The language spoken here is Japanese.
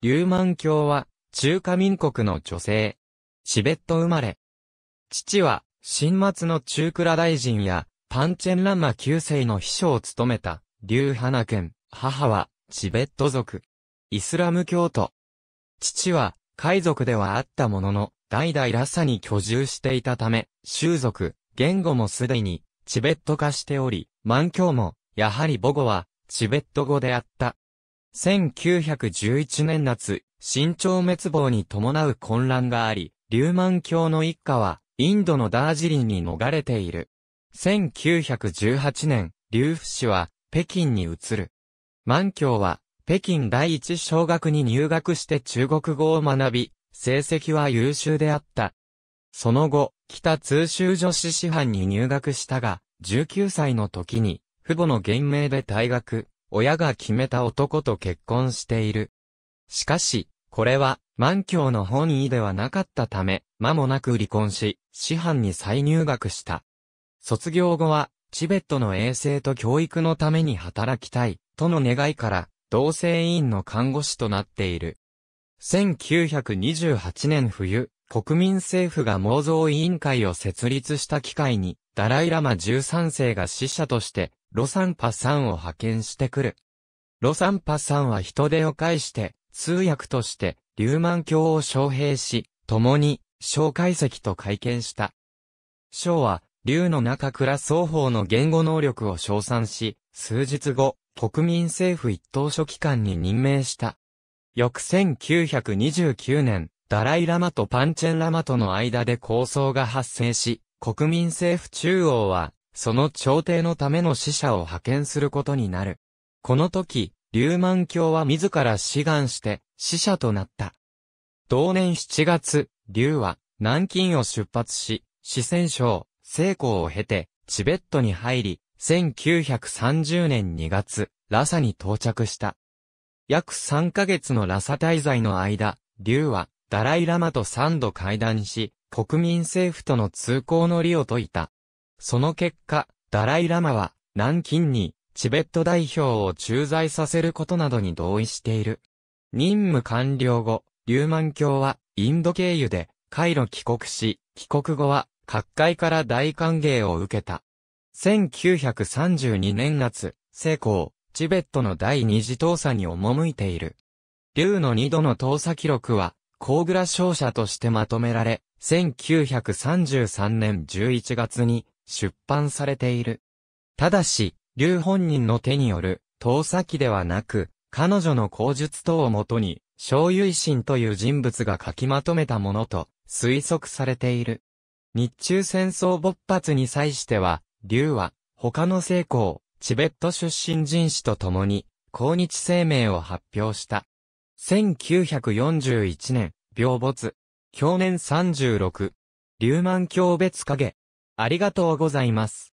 リューマン教は、中華民国の女性。チベット生まれ。父は、新末の中倉大臣や、パンチェンランマ9世の秘書を務めた、リュウハナ君。母は、チベット族。イスラム教徒。父は、海賊ではあったものの、代々ラサに居住していたため、習族、言語もすでに、チベット化しており、満教も、やはり母語は、チベット語であった。1911年夏、新朝滅亡に伴う混乱があり、マ満教の一家は、インドのダージリンに逃れている。1918年、ー府氏は、北京に移る。満教は、北京第一小学に入学して中国語を学び、成績は優秀であった。その後、北通州女子師範に入学したが、19歳の時に、父母の原名で退学。親が決めた男と結婚している。しかし、これは、満教の本意ではなかったため、間もなく離婚し、師範に再入学した。卒業後は、チベットの衛生と教育のために働きたい、との願いから、同性委員の看護師となっている。1928年冬、国民政府が妄想委員会を設立した機会に、ダライラマ13世が死者として、ロサンパさんを派遣してくる。ロサンパさんは人手を介して、通訳として、リューマン教を招聘し、共に、小解析と会見した。章は、流の中倉双方の言語能力を称賛し、数日後、国民政府一等書記官に任命した。翌1929年、ダライラマとパンチェンラマとの間で抗争が発生し、国民政府中央はその朝廷のための使者を派遣することになる。この時、龍満教は自ら志願して使者となった。同年7月、龍は南京を出発し、四川省、成功を経て、チベットに入り、1930年2月、ラサに到着した。約3ヶ月のラサ滞在の間、龍は、ダライラマと3度会談し、国民政府との通行の利を説いた。その結果、ダライラマは、南京に、チベット代表を駐在させることなどに同意している。任務完了後、リューマン教は、インド経由で、カイロ帰国し、帰国後は、各界から大歓迎を受けた。1932年夏、成功、チベットの第二次投査に赴いている。劉の二度の投査記録は、高倉商社としてまとめられ、1933年11月に、出版されている。ただし、劉本人の手による、投査記ではなく、彼女の口述等をもとに、小唯心という人物が書きまとめたものと推測されている。日中戦争勃発に際しては、劉は他の成功、チベット出身人士と共に、抗日声明を発表した。1941年、病没。去年36。リューマン教別影。ありがとうございます。